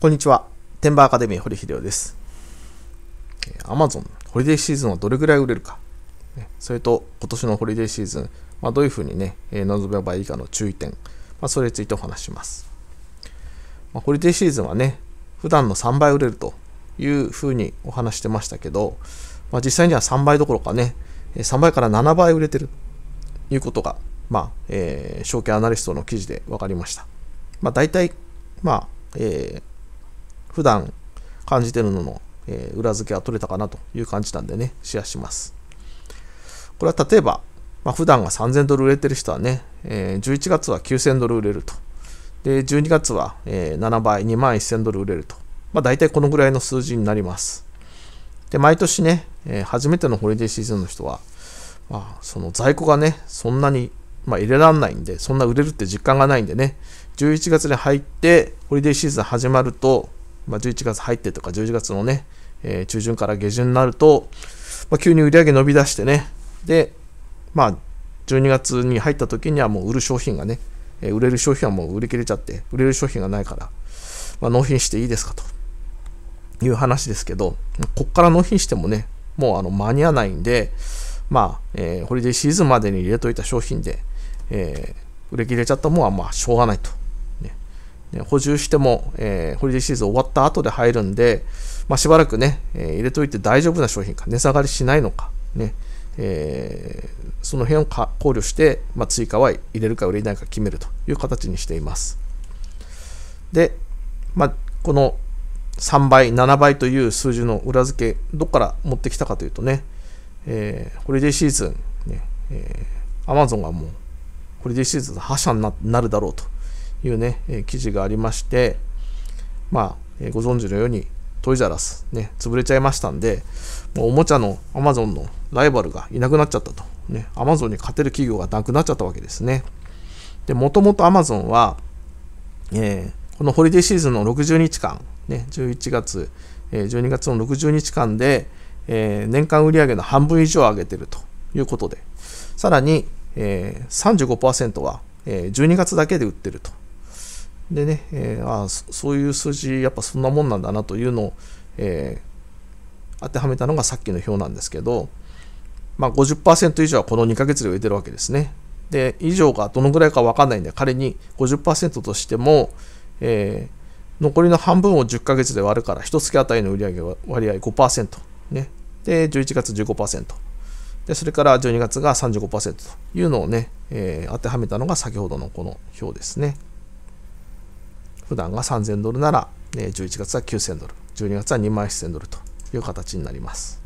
こんにちは。テンバーアカデミー堀秀夫です。Amazon、ホリデーシーズンはどれぐらい売れるか、それと今年のホリデーシーズン、まあ、どういうふうにね、望めばいいかの注意点、まあ、それについてお話します。まあ、ホリデーシーズンはね、普段の3倍売れるというふうにお話してましたけど、まあ、実際には3倍どころかね、3倍から7倍売れてるということが、まあ、えー、証券アナリストの記事で分かりました。まあ、大体、まあ、えー、普段感じてるのの、え裏付けは取れたかなという感じなんでね、シェアします。これは例えば、まあ、普段が3000ドル売れてる人はね、え11月は9000ドル売れると。で、12月は、え7倍、2万1000ドル売れると。まあ、大体このぐらいの数字になります。で、毎年ね、え初めてのホリデーシーズンの人は、まあ、その在庫がね、そんなに、まあ、入れられないんで、そんな売れるって実感がないんでね、11月に入って、ホリデーシーズン始まると、まあ、11月入ってとか11月のね、えー、中旬から下旬になると、まあ、急に売り上げ伸び出してね、で、まあ、12月に入った時にはもう売る商品がね、えー、売れる商品はもう売り切れちゃって、売れる商品がないから、まあ、納品していいですかという話ですけど、こっから納品してもね、もうあの間に合わないんで、まあ、えー、ホリデーシーズンまでに入れといた商品で、えー、売り切れちゃったものはまあしょうがないと補充しても、えー、ホリデーシーズン終わった後で入るんで、まあ、しばらくね、えー、入れといて大丈夫な商品か、値下がりしないのか、ねえー、その辺を考慮して、まあ、追加は入れるか入れないか決めるという形にしています。で、まあ、この3倍、7倍という数字の裏付け、どこから持ってきたかというとね、えー、ホリデーシーズン、ねえー、a m a z がもうホリデーシーズン覇者になるだろうというね、記事がありまして、まあ、ご存知のようにトイザラス、ね、潰れちゃいましたんで、もうおもちゃのアマゾンのライバルがいなくなっちゃったと。ね、アマゾンに勝てる企業がなくなっちゃったわけですね。で、もともとアマゾンは、えー、このホリデーシーズンの60日間、ね、11月、えー、12月の60日間で、えー、年間売上の半分以上上げているということで、さらに、えー、35%は、えー、12月だけで売ってるとでね、えー、あそういう数字、やっぱそんなもんなんだなというのを、えー、当てはめたのがさっきの表なんですけど、まあ50、以上はこの2ヶ月で売れてるわけですね。で、以上がどのぐらいか分かんないんで、仮に50%としても、えー、残りの半分を10ヶ月で割るから、1月あたりの売上割合5%、ね。で、11月15%。で、それから12月が35%というのをね、えー、当てはめたのが先ほどのこの表ですね。普段が3000ドルなら、え11月は9000ドル、12月は2万1000ドルという形になります。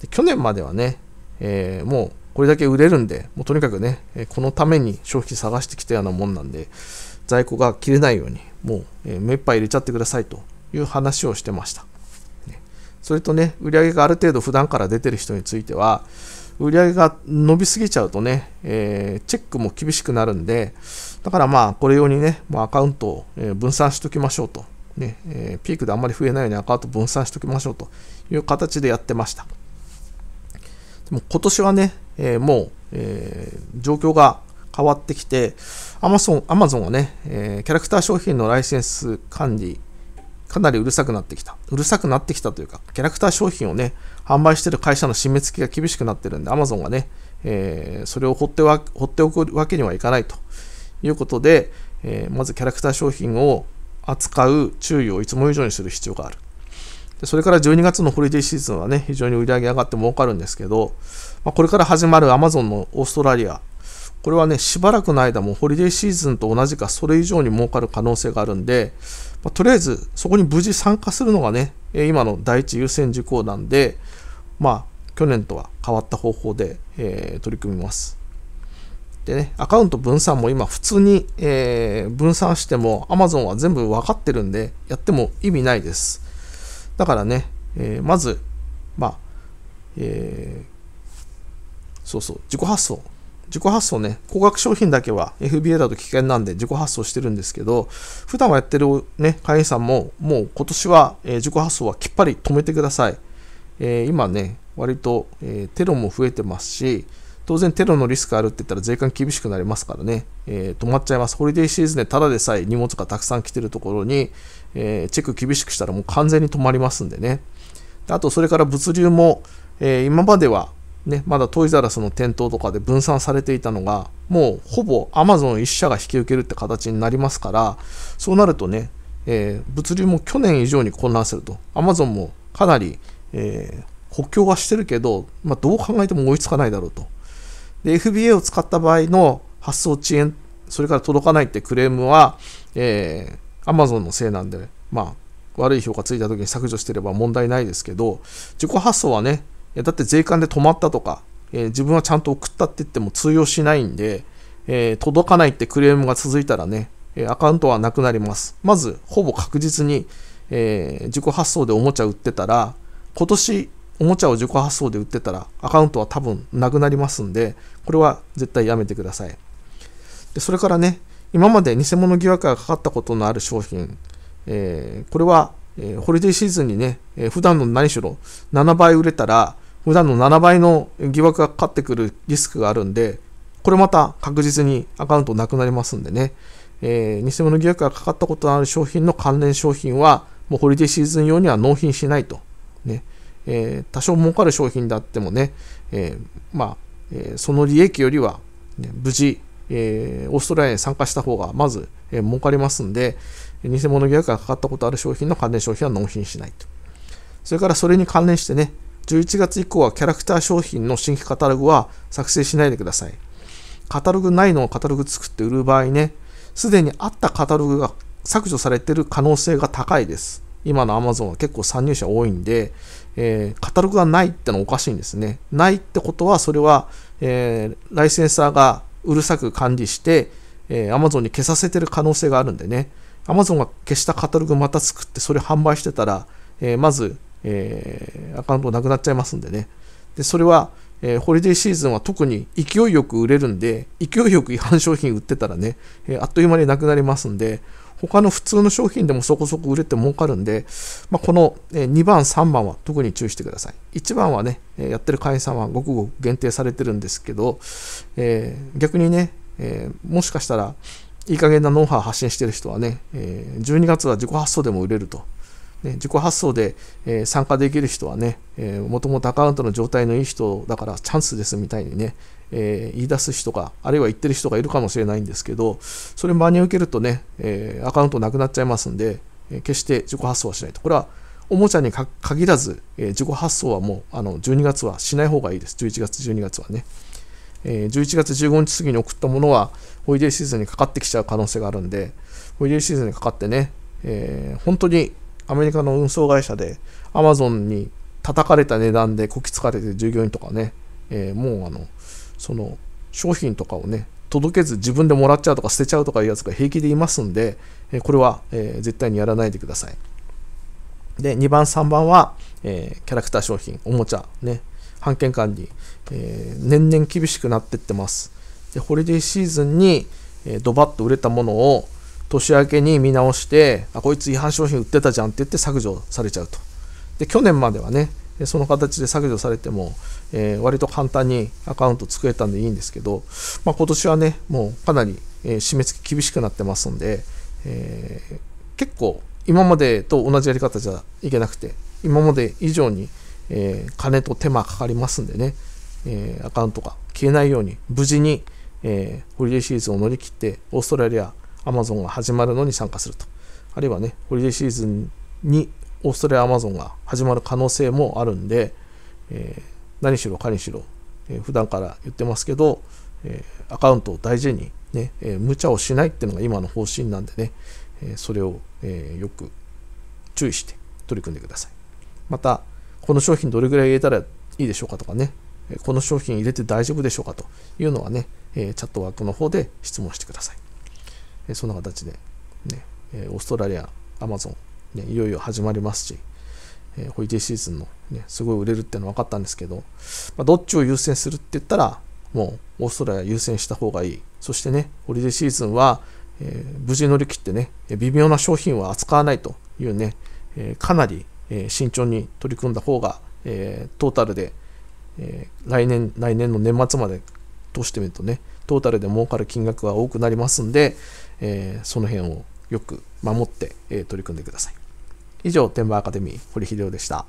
で去年まではね、えー、もうこれだけ売れるんで、もうとにかくね、このために消費探してきたようなもんなんで、在庫が切れないように、もう、え目いっぱい入れちゃってくださいという話をしてました。それとね、売り上げがある程度普段から出てる人については、売り上げが伸びすぎちゃうとね、えー、チェックも厳しくなるんで、だからまあ、これ用にね、アカウントを分散しておきましょうと。ね、えピークであんまり増えないようにアカウント分散しておきましょうという形でやってました。でも今年はね、えもう、え状況が変わってきて、アマゾンアマゾンはね、えキャラクター商品のライセンス管理、かなりうるさくなってきた。うるさくなってきたというか、キャラクター商品をね、販売してる会社の締め付けが厳しくなってるんで、アマゾンはがね、えそれを放っておくわけにはいかないということで、えー、まずキャラクター商品を扱う注意をいつも以上にする必要がある。でそれから12月のホリデーシーズンはね、非常に売り上げ上がって儲かるんですけど、まあ、これから始まる Amazon のオーストラリア、これはね、しばらくの間もホリデーシーズンと同じか、それ以上に儲かる可能性があるんで、まあ、とりあえずそこに無事参加するのがね、今の第一優先事項なんで、まあ、去年とは変わった方法で、えー、取り組みます。でね、アカウント分散も今普通に、えー、分散しても Amazon は全部わかってるんでやっても意味ないです。だからね、えー、まず、まあ、えー、そうそう、自己発送。自己発送ね、高額商品だけは FBA だと危険なんで自己発送してるんですけど、普段はやってる、ね、会員さんも、もう今年は、えー、自己発送はきっぱり止めてください。え今ね、割と、えテロも増えてますし、当然テロのリスクあるって言ったら税関厳しくなりますからね、えー、止まっちゃいます。ホリデーシーズンでただでさえ荷物がたくさん来てるところに、えー、チェック厳しくしたらもう完全に止まりますんでね。あとそれから物流も、えー、今まではね、まだトイザラスの店頭とかで分散されていたのが、もうほぼ Amazon 1社が引き受けるって形になりますから、そうなるとね、えー、物流も去年以上に混乱すると、Amazon もかなり、えー、補強はしてるけど、まあ、どう考えても追いつかないだろうと。で、FBA を使った場合の発送遅延、それから届かないってクレームは、えー、Amazon のせいなんで、まあ、悪い評価ついた時に削除してれば問題ないですけど、自己発送はね、だって税関で止まったとか、えー、自分はちゃんと送ったって言っても通用しないんで、えー、届かないってクレームが続いたらね、アカウントはなくなります。まず、ほぼ確実に、えー、自己発送でおもちゃ売ってたら、今年おもちゃを自己発送で売ってたらアカウントは多分なくなりますんで、これは絶対やめてください。でそれからね、今まで偽物疑惑がかかったことのある商品、えー、これは、えー、ホリデーシーズンにね、えー、普段の何しろ7倍売れたら、普段の7倍の疑惑がかかってくるリスクがあるんで、これまた確実にアカウントなくなりますんでね、えー、偽物疑惑がかかったことのある商品の関連商品は、もうホリデーシーズン用には納品しないと。ね、えー、多少儲かる商品であってもね、えー、まあ、えー、その利益よりは、ね、無事、えオーストラリアに参加した方がまず、え儲かりますんで、偽物疑惑がかかったことある商品の関連商品は納品しないと。それからそれに関連してね、11月以降はキャラクター商品の新規カタログは作成しないでください。カタログないのをカタログ作って売る場合ね、すでにあったカタログが削除されている可能性が高いです。今の Amazon は結構参入者多いんで、えー、カタログがないってのはおかしいんですね。ないってことは、それは、えー、ライセンサーがうるさく管理して、えー、Amazon に消させてる可能性があるんでね、Amazon が消したカタログまた作って、それ販売してたら、えー、まず、えー、アカウントなくなっちゃいますんでね。で、それは、えー、ホリデーシーズンは特に勢いよく売れるんで、勢いよく違反商品売ってたらね、えー、あっという間になくなりますんで、他の普通の商品でもそこそこ売れて儲かるんで、まあ、この2番、3番は特に注意してください。1番はね、やってる会員さんはごくごく限定されてるんですけど、えー、逆にね、えー、もしかしたら、いい加減なノウハウ発信してる人はね、え12月は自己発送でも売れると。ね、自己発送で、え参加できる人はね、もともとアカウントの状態のいい人だからチャンスですみたいにね、えー、言い出す人が、あるいは言ってる人がいるかもしれないんですけど、それ真に受けるとね、えー、アカウントなくなっちゃいますんで、えー、決して自己発送はしないと。これはおもちゃに限らず、えー、自己発送はもうあの12月はしない方がいいです。11月、12月はね。えー、11月15日過ぎに送ったものは、ホイデーシーズンにかかってきちゃう可能性があるんで、ホイデーシーズンにかかってね、えー、本当にアメリカの運送会社で、アマゾンに叩かれた値段でこき使われてる従業員とかね、えー、もうあのその商品とかをね届けず自分でもらっちゃうとか捨てちゃうとかいうやつが平気でいますんで、えこれは、え絶対にやらないでください。で、2番、3番は、えキャラクター商品、おもちゃ、ね、版権管理、え年々厳しくなってってます。で、ホリデーシーズンに、えドバッと売れたものを年明けに見直して、あ、こいつ違反商品売ってたじゃんって言って削除されちゃうと。で、去年まではね、その形で削除されても、えー、割と簡単にアカウント作れたんでいいんですけど、まあ、今年はね、もうかなり、えー、締め付け厳しくなってますんで、えー、結構今までと同じやり方じゃいけなくて、今まで以上に、え金と手間かかりますんでね、えアカウントが消えないように、無事に、えホリデーシーズンを乗り切って、オーストラリア、アマゾンが始まるのに参加すると。あるいはね、ホリデーシーズンにオーストラリア・アマゾンが始まる可能性もあるんで、えー、何しろかにしろ、えー、普段から言ってますけど、えー、アカウントを大事にね、えー、無茶をしないっていうのが今の方針なんでね、えー、それを、えー、よく注意して取り組んでください。また、この商品どれぐらい入れたらいいでしょうかとかね、この商品入れて大丈夫でしょうかというのはね、えチャットワークの方で質問してください。えそんな形で、ね、オーストラリア、アマゾン、ね、いよいよ始まりますし、えー、ホリデーシーズンの、ね、すごい売れるっていうの分かったんですけど、まあ、どっちを優先するって言ったら、もうオーストラリア優先した方がいい。そしてね、ホリデーシーズンは、えー、無事乗り切ってね、微妙な商品は扱わないというね、えー、かなり、えー、慎重に取り組んだ方が、えー、トータルで、えー、来年、来年の年末まで通してみるとね、トータルで儲かる金額は多くなりますんで、えー、その辺をよく守って、えー、取り組んでください。以上、天馬アカデミー、堀秀夫でした。